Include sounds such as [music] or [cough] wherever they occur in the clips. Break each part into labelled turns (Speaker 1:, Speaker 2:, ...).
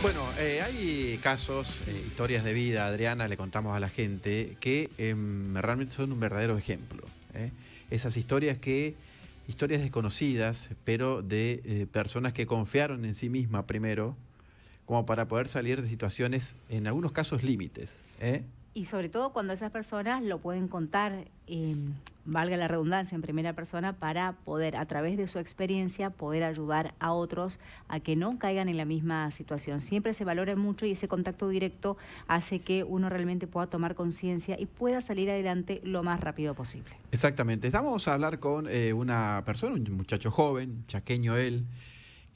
Speaker 1: Bueno, eh, hay casos, eh, historias de vida, Adriana, le contamos a la gente, que em, realmente son un verdadero ejemplo. ¿eh? Esas historias que, historias desconocidas, pero de personas que confiaron en sí misma primero, como para poder salir de situaciones, en algunos casos límites
Speaker 2: y sobre todo cuando esas personas lo pueden contar, eh, valga la redundancia, en primera persona, para poder, a través de su experiencia, poder ayudar a otros a que no caigan en la misma situación. Siempre se valora mucho y ese contacto directo hace que uno realmente pueda tomar conciencia y pueda salir adelante lo más rápido posible.
Speaker 1: Exactamente. Estamos a hablar con eh, una persona, un muchacho joven, chaqueño él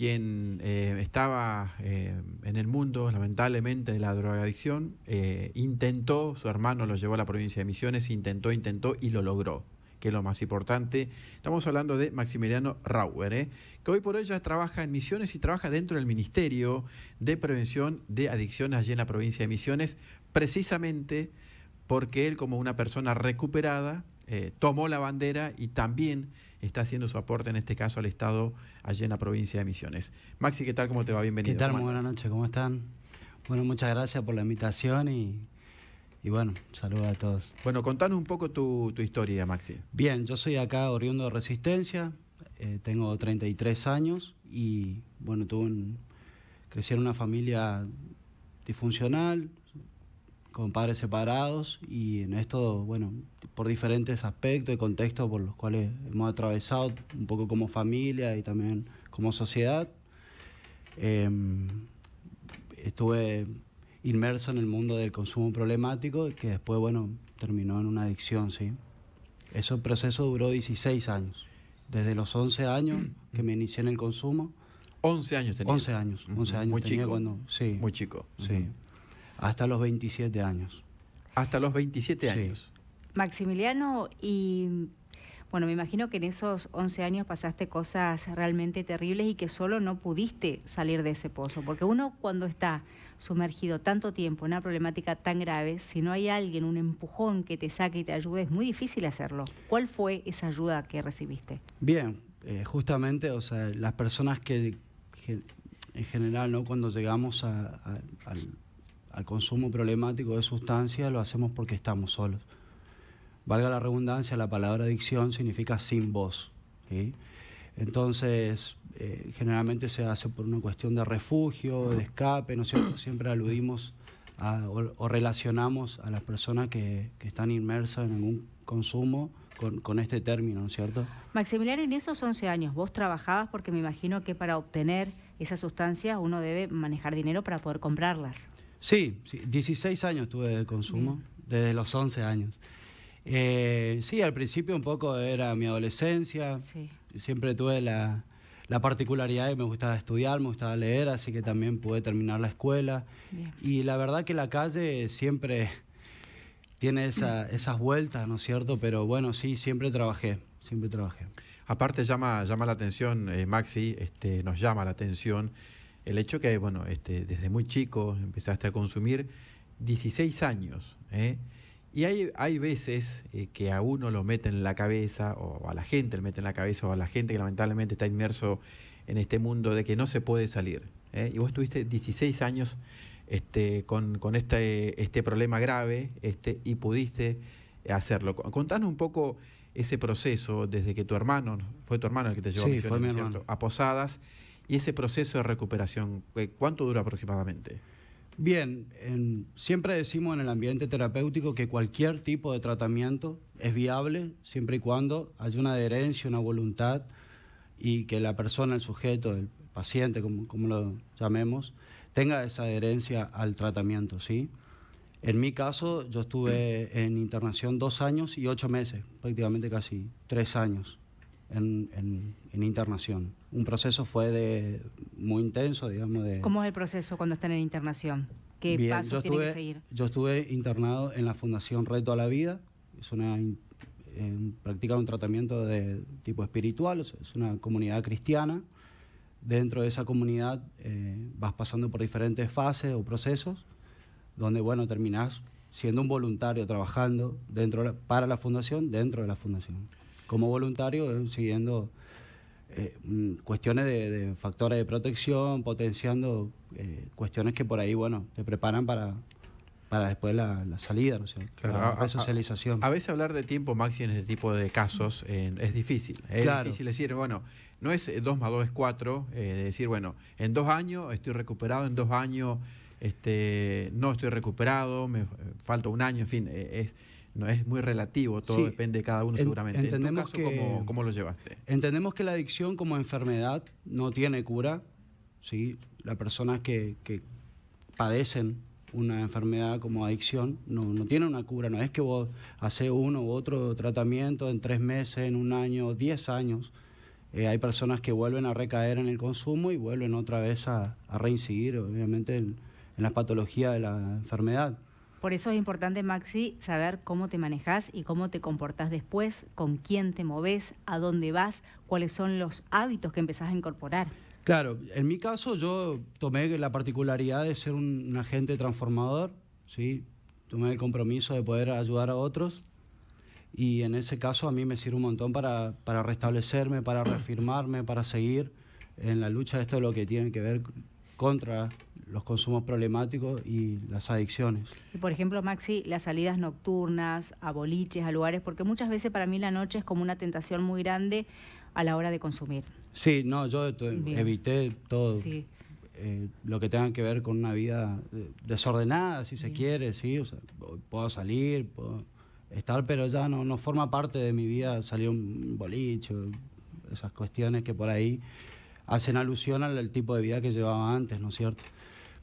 Speaker 1: quien eh, estaba eh, en el mundo, lamentablemente, de la drogadicción, eh, intentó, su hermano lo llevó a la provincia de Misiones, intentó, intentó y lo logró, que es lo más importante. Estamos hablando de Maximiliano Rauer, que hoy por hoy ya trabaja en Misiones y trabaja dentro del Ministerio de Prevención de Adicciones allí en la provincia de Misiones, precisamente porque él, como una persona recuperada, eh, tomó la bandera y también está haciendo su aporte, en este caso, al Estado allí en la provincia de Misiones. Maxi, ¿qué tal? ¿Cómo te va? Bienvenido. ¿Qué tal? Muy buenas
Speaker 3: noches, ¿cómo están? Bueno, muchas gracias por la invitación y, bueno, saludos a todos.
Speaker 1: Bueno, contanos un poco tu, historia, Maxi.
Speaker 3: Bien, yo soy acá oriundo de Resistencia, eh, tengo 33 años y bueno, tuve un, crecí en una familia disfuncional, con padres separados y en esto, bueno, por diferentes aspectos y contextos por los cuales hemos atravesado un poco como familia y también como sociedad. Em, estuve inmerso en el mundo del consumo problemático que después, bueno, terminó en una adicción, ¿sí? Ese proceso duró 16 años, desde los 11 años [clears throat] que me inicié en el consumo. 11 años tenía. 11 años, 11 años. Muy chico. sí. Muy chico. Sí. Hasta los 27 años. Hasta los 27 años.
Speaker 2: Maximiliano, y bueno, me imagino que en esos 11 años pasaste cosas realmente terribles y que solo no pudiste salir de ese pozo, porque uno cuando está sumergido tanto tiempo en una problemática tan grave, si no hay alguien, un empujón que te saque y te ayude, es muy difícil hacerlo. ¿Cuál fue esa ayuda que recibiste?
Speaker 3: Bien, eh, justamente, o sea, las personas que, en general, ¿no? cuando llegamos al al consumo problemático de sustancias, lo hacemos porque estamos solos. Valga la redundancia, la palabra adicción significa sin voz. Entonces, eh, generalmente se hace por una cuestión de refugio, de escape, ¿no cierto? Siempre aludimos o, relacionamos a las personas que, están inmersas en algún consumo con, con, este término, ¿no es cierto?
Speaker 2: Maximiliano, en esos 11 años vos trabajabas porque me imagino que para obtener esas sustancias uno debe manejar dinero para poder comprarlas.
Speaker 3: Sí, 16 años tuve de consumo, desde los 11 años. Eh, sí, al principio un poco era mi adolescencia, siempre tuve la, particularidad de que me gustaba estudiar, me gustaba leer, así que también pude terminar la escuela. Y la verdad que la calle siempre tiene [coughs] esas vueltas, ¿no es cierto? Pero bueno, sí, siempre trabajé, siempre trabajé. Aparte
Speaker 1: llama, llama la atención, eh, Maxi, este, nos llama la atención el hecho que, bueno, este, desde muy chico empezaste a consumir 16 años. ¿eh? Y hay, hay veces eh, que a uno lo mete en la cabeza, o a la gente le mete en la cabeza, o a la gente que lamentablemente está inmerso en este mundo de que no se puede salir. ¿eh? Y vos estuviste 16 años este, con, este, este problema grave este, y pudiste hacerlo. Contanos un poco ese proceso desde que tu hermano, fue tu hermano el que te llevó a Posadas y ese proceso de recuperación, eh, ¿cuánto dura aproximadamente?
Speaker 3: Bien, siempre decimos en el ambiente terapéutico que cualquier tipo de tratamiento es viable siempre y cuando haya una adherencia, una voluntad y que la persona, el sujeto, el paciente, como, como lo llamemos, tenga esa adherencia al tratamiento, ¿sí? En mi caso, yo estuve en internación dos años y ocho meses, prácticamente casi tres años en, internación. Un proceso fue de, muy intenso, digamos. De, ¿Cómo
Speaker 2: es el proceso cuando están en internación? ¿Qué pasos tienen que seguir?
Speaker 3: Yo estuve internado en la Fundación Reto a la Vida, es una eh, practica un tratamiento de tipo espiritual, es una comunidad cristiana. Dentro de esa comunidad eh, vas pasando por diferentes fases o procesos, donde bueno, terminás siendo un voluntario trabajando dentro para la fundación, dentro de la fundación como voluntario, eh, siguiendo eh, mm, cuestiones de, factores de protección, potenciando eh, cuestiones que por ahí, bueno, te preparan para, para después la, salida, ¿no? la A, veces hablar de tiempo máximo en este tipo de casos es difícil. Es difícil
Speaker 1: decir, bueno, no es dos más 2 es 4, decir, bueno, en dos años estoy recuperado, en dos años este, no estoy recuperado, me eh, falta un año, en fin, eh, es, no, es muy relativo, todo depende de cada uno seguramente. Entendemos caso, que, ¿cómo, lo
Speaker 3: llevaste? Entendemos que la adicción como enfermedad no tiene cura, ¿sí? Las personas que, padecen una enfermedad como adicción no, no tiene una cura, no es que vos haces uno u otro tratamiento en tres meses, en un año, diez años. Eh, hay personas que vuelven a recaer en el consumo y vuelven otra vez a, a reincidir, obviamente, en la patología de la enfermedad.
Speaker 2: Por eso es importante, Maxi, saber cómo te manejas y cómo te comportás después, con quién te moves, a dónde vas, cuáles son los hábitos que empezás a incorporar.
Speaker 3: Claro, en mi caso yo tomé la particularidad de ser un, agente transformador, ¿sí? tomé el compromiso de poder ayudar a otros y en ese caso a mí me sirve un montón para, restablecerme, para reafirmarme, para seguir en la lucha de esto lo que tiene que ver contra los consumos problemáticos y las adicciones.
Speaker 2: por ejemplo, Maxi, las salidas nocturnas, a boliches, a lugares, porque muchas veces para mí la noche es como una tentación muy grande a la hora de consumir.
Speaker 3: Sí, no, yo em, evité todo. Eh, lo que tenga que ver con una vida eh, desordenada, si se quiere, sí, puedo salir, puedo estar, pero ya no, forma parte de mi vida salir un boliche, esas cuestiones que por ahí hacen alusión al tipo de vida que llevaba antes, ¿no es cierto?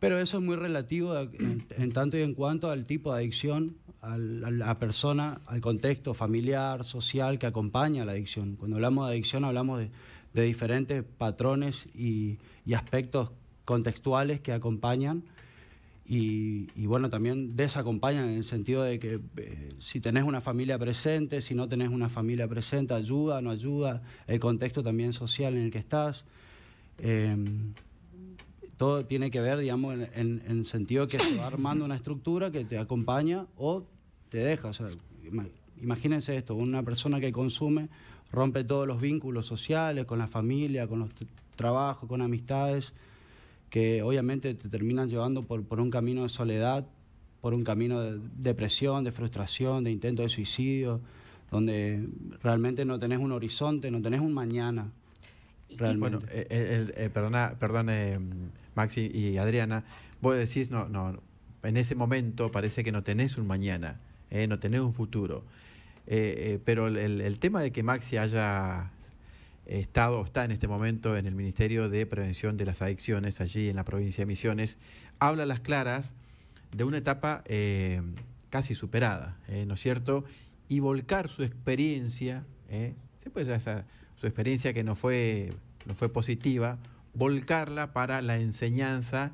Speaker 3: Pero eso es muy relativo en, tanto y en cuanto al tipo de adicción, a la persona, al contexto familiar, social que acompaña la adicción. Cuando hablamos de adicción hablamos de, diferentes patrones y, aspectos contextuales que acompañan y, bueno, también desacompañan en el sentido de que eh, si tenés una familia presente, si no tenés una familia presente, ayuda, no ayuda, el contexto también social en el que estás. Em, todo tiene que ver, digamos, en, el sentido que se va armando una estructura que te acompaña o te deja. imagínense esto, una persona que consume rompe todos los vínculos sociales, con la familia, con los trabajos, con amistades, que obviamente te terminan llevando por, por un camino de soledad, por un camino de depresión, de frustración, de intento de suicidio, donde realmente no tenés un horizonte, no tenés un mañana, bueno, eh, eh, eh, perdona, perdón, Maxi y Adriana,
Speaker 1: a decir, no, no, en ese momento parece que no tenés un mañana, no tenés un futuro. pero el, tema de que Maxi haya estado, está en este momento en el Ministerio de Prevención de las Adicciones, allí en la provincia de Misiones, habla a las claras de una etapa casi superada, ¿no es cierto? Y volcar su experiencia, se puede ya su experiencia que no fue, no fue positiva, volcarla para la enseñanza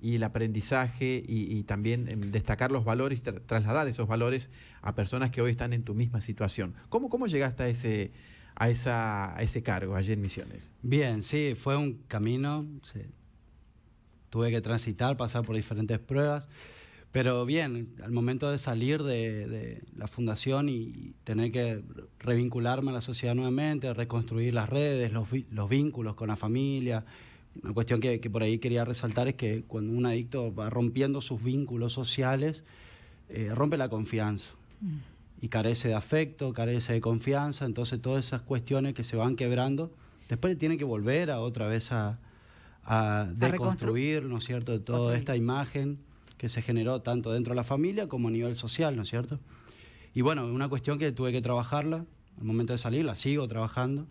Speaker 1: y el aprendizaje y, también em, destacar los valores, trasladar esos valores a personas que hoy están en tu misma situación. ¿Cómo, cómo llegaste a ese, a, ese cargo allí en Misiones?
Speaker 3: Bien, sí, fue un camino, tuve que transitar, pasar por diferentes pruebas. Pero bien, al momento de salir de, la fundación y tener que revincularme a la sociedad nuevamente, reconstruir las redes, los, vínculos con la familia, una cuestión que, por ahí quería resaltar es que cuando un adicto va rompiendo sus vínculos sociales, eh, rompe la confianza mm. y carece de afecto, carece de confianza, entonces todas esas cuestiones que se van quebrando, después tiene que volver otra vez a, deconstruir, ¿no es cierto?, toda esta imagen que se generó tanto dentro de la familia como a nivel social, ¿no es cierto? Y bueno, una cuestión que tuve que trabajarla al momento de salir, la sigo trabajando.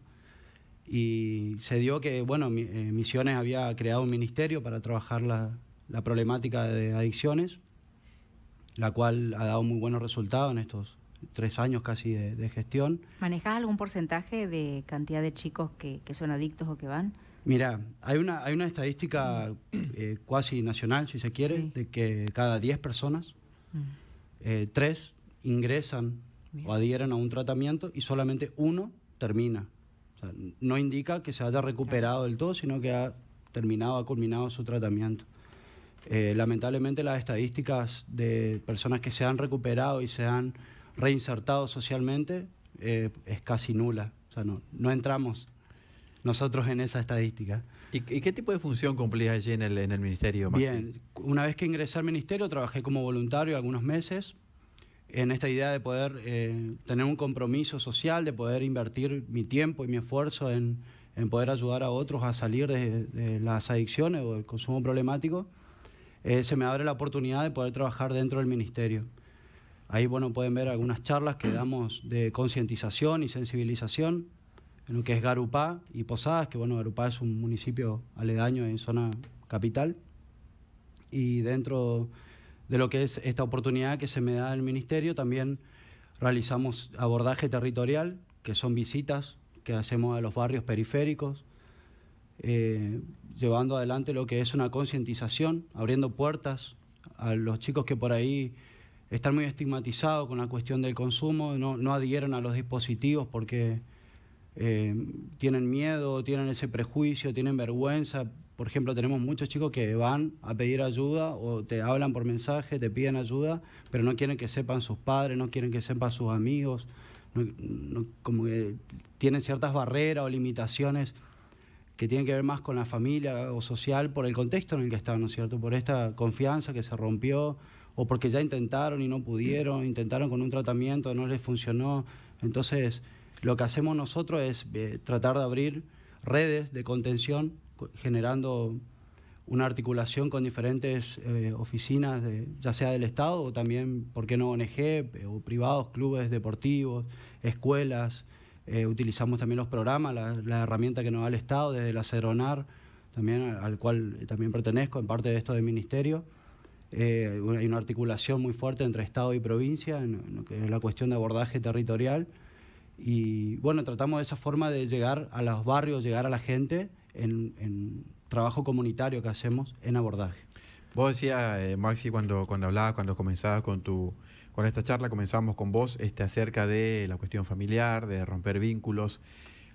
Speaker 3: Y se dio que, bueno, eh, Misiones había creado un ministerio para trabajar la, problemática de adicciones, la cual ha dado muy buenos resultados en estos tres años casi de, gestión.
Speaker 2: ¿Manejas algún porcentaje de cantidad de chicos que son adictos o que van?
Speaker 3: Mira, hay una, hay una estadística eh, cuasi nacional, si se quiere, de que cada 10 personas, 3 mm. eh, ingresan o adhieren a un tratamiento y solamente uno termina. no indica que se haya recuperado del todo, sino que ha terminado, ha culminado su tratamiento. Eh, lamentablemente las estadísticas de personas que se han recuperado y se han reinsertado socialmente es casi nula. O sea, no, no entramos nosotros en esa estadística. ¿Y, qué
Speaker 1: tipo de función cumplías allí en el, en el ministerio? Bien,
Speaker 3: una vez que ingresé al ministerio trabajé como voluntario algunos meses en esta idea de poder eh, tener un compromiso social, de poder invertir mi tiempo y mi esfuerzo en, en poder ayudar a otros a salir de, las adicciones o el consumo problemático, eh, se me abre la oportunidad de poder trabajar dentro del ministerio. Ahí bueno, pueden ver algunas charlas que damos de concientización y sensibilización en lo que es Garupá y Posadas, que bueno, Garupá es un municipio aledaño en zona capital. Y dentro de lo que es esta oportunidad que se me da el ministerio, también realizamos abordaje territorial, que son visitas que hacemos a los barrios periféricos, eh, llevando adelante lo que es una concientización, abriendo puertas a los chicos que por ahí están muy estigmatizados con la cuestión del consumo, no, no adhieren a los dispositivos porque eh, tienen miedo, tienen ese prejuicio, tienen vergüenza. Por ejemplo, tenemos muchos chicos que van a pedir ayuda o te hablan por mensaje, te piden ayuda, pero no quieren que sepan sus padres, no quieren que sepan sus amigos, como que tienen ciertas barreras o limitaciones que tienen que ver más con la familia o social por el contexto en el que están, ¿no es cierto? Por esta confianza que se rompió o porque ya intentaron y no pudieron, intentaron con un tratamiento, no les funcionó. Entonces, lo que hacemos nosotros es eh, tratar de abrir redes de contención, generando una articulación con diferentes eh, oficinas, ya sea del Estado o también, ¿por qué no ONG eh, o privados, clubes deportivos, escuelas? utilizamos también los programas, la, herramienta que nos da el Estado, desde la CERONAR, también, al cual también pertenezco en parte de esto del Ministerio. hay una articulación muy fuerte entre Estado y provincia en la cuestión de abordaje territorial. Y bueno, tratamos de esa forma de llegar a los barrios, llegar a la gente en, trabajo comunitario que hacemos en abordaje.
Speaker 1: Vos decías, eh, Maxi, cuando, cuando hablabas, cuando comenzabas con tu con esta charla, comenzamos con vos este, acerca de la cuestión familiar, de romper vínculos.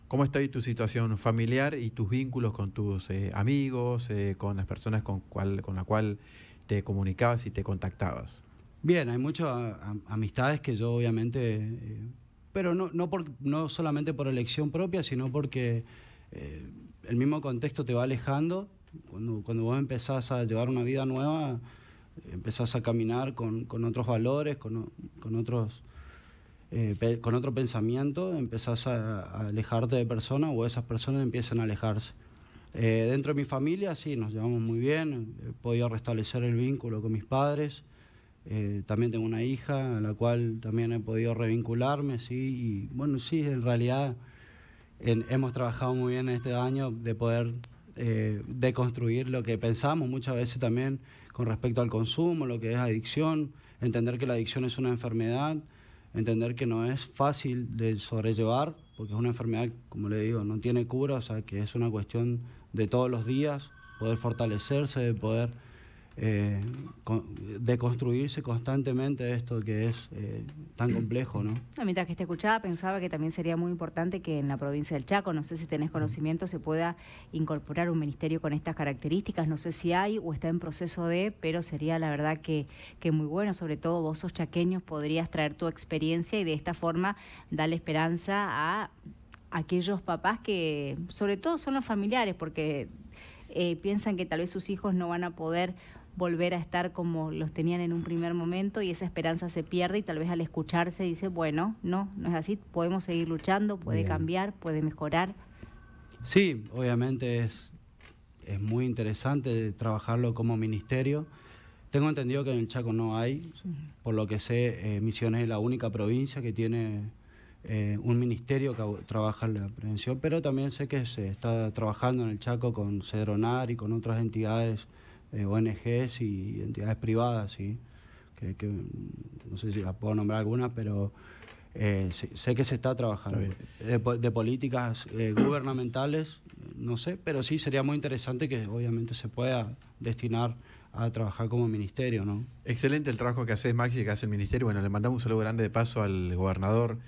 Speaker 1: ¿Cómo está ahí tu situación familiar y tus vínculos con tus eh, amigos, eh, con las personas con, las con la cual te comunicabas y te contactabas?
Speaker 3: Bien, hay muchas amistades que yo obviamente pero no, no, por, no solamente por elección propia, sino porque eh, el mismo contexto te va alejando. Cuando, vos empezás a llevar una vida nueva, empezás a caminar con, otros valores, con, otros... Eh, con otro pensamiento empezás a, alejarte de personas o esas personas empiezan a alejarse. Eh, dentro de mi familia sí, nos llevamos muy bien, he podido restablecer el vínculo con mis padres, eh, también tengo una hija a la cual también he podido revincularme, sí, y bueno, sí, en realidad hemos trabajado muy bien este año de poder eh, deconstruir lo que pensamos muchas veces también con respecto al consumo, lo que es adicción, entender que la adicción es una enfermedad, entender que no es fácil de sobrellevar, porque es una enfermedad, como le digo, no tiene cura, o sea, que es una cuestión de todos los días, poder fortalecerse, de poder eh, de construirse constantemente esto que es eh, tan complejo, ¿no?
Speaker 2: Mientras que te escuchaba pensaba que también sería muy importante que en la provincia del Chaco, no sé si tenés conocimiento, se pueda incorporar un ministerio con estas características, no sé si hay o está en proceso de, pero sería la verdad que, muy bueno, sobre todo vos sos chaqueños, podrías traer tu experiencia y de esta forma darle esperanza a aquellos papás que sobre todo son los familiares, porque eh, piensan que tal vez sus hijos no van a poder volver a estar como los tenían en un primer momento y esa esperanza se pierde y tal vez al escucharse dice, bueno, no, no es así, podemos seguir luchando, puede cambiar, puede mejorar.
Speaker 3: Sí, obviamente es, es muy interesante trabajarlo como ministerio. Tengo entendido que en el Chaco no hay, por lo que sé, eh, Misiones es la única provincia que tiene eh, un ministerio que trabaja en la prevención, pero también sé que se está trabajando en el Chaco con Cedronar y con otras entidades eh, ONGs y entidades privadas, ¿sí? Que, no sé si las puedo nombrar algunas, pero eh, sé, que se está trabajando. de, políticas eh, gubernamentales, no sé, pero sí sería muy interesante que obviamente se pueda destinar a trabajar como ministerio, ¿no? Excelente el trabajo que haces, Maxi, que hace el ministerio. Bueno, le mandamos un saludo grande de paso
Speaker 1: al gobernador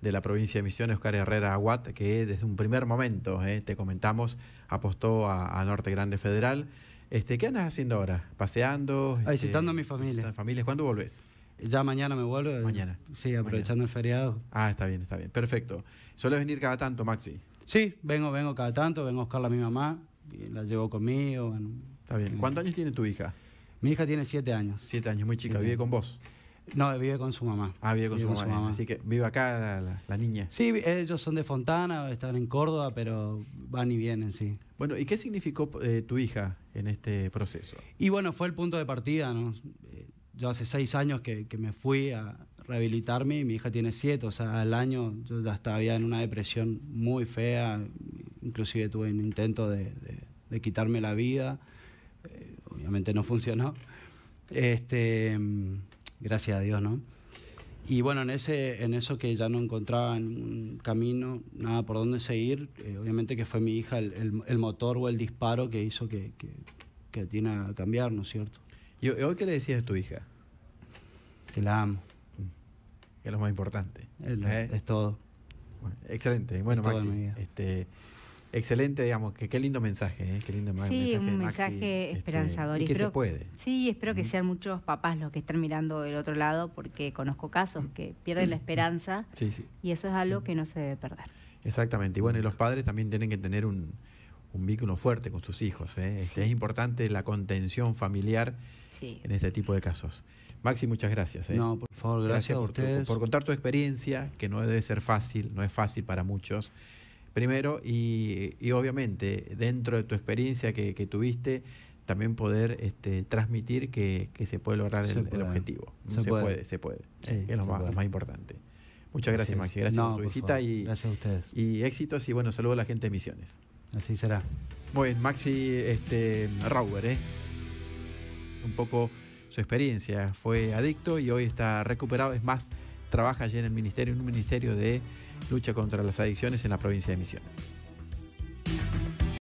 Speaker 1: de la provincia de Misiones, Oscar Herrera Aguat, que desde un primer momento, te comentamos, apostó a Norte Grande Federal. Este, ¿Qué andas haciendo ahora?
Speaker 3: ¿Paseando? visitando este, a mi familia. ¿Cuándo volvés? Ya mañana me vuelvo. Eh, mañana. Sí, aprovechando el feriado.
Speaker 1: Ah, está bien, está bien. Perfecto. ¿Sueles venir cada tanto, Maxi?
Speaker 3: Sí, vengo, vengo cada tanto. Vengo a buscar a mi mamá. Y la llevo conmigo. está bien. ¿Cuántos años tiene tu hija? Mi hija tiene siete años. Siete años, muy chica. ¿Vive con vos? No, vive con su mamá. Ah, vive con, su, mamá, Así que vive acá la, niña. Sí, ellos son de Fontana, están en Córdoba, pero van y vienen, sí. Bueno, ¿y qué significó eh, tu hija en este proceso? Y bueno, fue el punto de partida, ¿no? Eh, yo hace seis años que, me fui a rehabilitarme y mi hija tiene siete, o sea, al año yo ya estaba en una depresión muy fea, inclusive tuve un intento de, quitarme la vida, eh, obviamente no funcionó. Este gracias a Dios, ¿no? Y bueno, en, ese, en eso que ya no encontraba un camino, nada por dónde seguir, eh, obviamente que fue mi hija el, motor o el disparo que hizo que, que, que tiene a cambiar, ¿no es cierto? ¿Y hoy qué le decías a tu hija? Que la amo. Que es lo más
Speaker 1: importante. Es, ¿Eh? todo. excelente. Bueno, Maxi, este, Excelente, digamos, que qué lindo mensaje, ¿eh? qué lindo sí, un mensaje este, esperanzador. y, que se puede.
Speaker 2: Sí, espero que sean muchos papás los que estén mirando del otro lado, porque conozco casos que pierden la esperanza sí, sí. y eso es algo que no se debe perder.
Speaker 1: Exactamente, y bueno, y los padres también tienen que tener un, vínculo fuerte con sus hijos. ¿eh? Este, es importante la contención familiar en este tipo de casos. Maxi, muchas gracias. ¿eh? No, por favor, gracias, por contar tu experiencia, que no debe ser fácil, no es fácil para muchos primero y, obviamente dentro de tu experiencia que, tuviste también poder este, transmitir que, se puede lograr el, objetivo. Se, puede. se puede. es lo más, importante. Muchas gracias, Maxi. Gracias por tu visita y, y éxitos y bueno, saludos a la gente de Misiones. Así será. Muy Maxi este, Rauber, ¿eh? un poco su experiencia. Fue adicto y hoy está recuperado. Es más, trabaja allí en el ministerio, en un ministerio de lucha contra las adicciones en la provincia de Misiones.